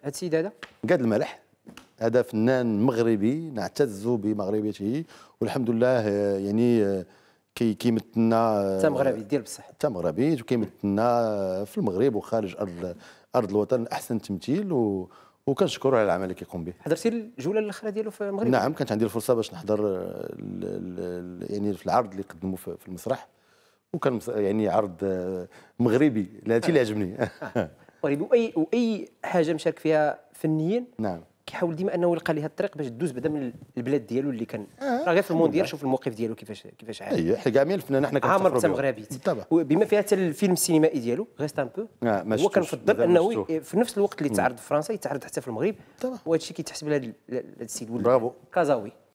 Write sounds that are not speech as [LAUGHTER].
هذا السيد هذا قاد الملح هذا فنان مغربي نعتز بمغربيته والحمد لله آه، يعني آه، كي كيمثلنا آه، حتى مغربي دير بصح حتى مغربي وكيمثلنا في المغرب وخارج ارض ارض الوطن احسن تمثيل و على العمل اللي كيقوم به حضرتي الجوله الاخيره ديالو في المغرب نعم كانت عندي الفرصه باش نحضر يعني في العرض اللي قدموا في المسرح وكان يعني عرض مغربي التي اللي عجبني [LAUGHS] اريد طيب، واي واي حاجه مشارك فيها فنيا نعم كيحاول ديما انه يلقى لها الطريق باش دوز بعدا من البلاد ديالو اللي كان آه. راه غير في المونديال شوف الموقف ديالو كيفاش كيفاش عامل اي أيوة، حنا كامل الفنان حنا عامر حتى مغربي بما فيها حتى الفيلم السينمائي ديالو غيست ان بو هو كنفضل انه في نفس الوقت اللي تعرض في فرنسا يتعرض حتى في المغرب وهذا الشيء كيتحسب لهذا السيد ولد كازاوي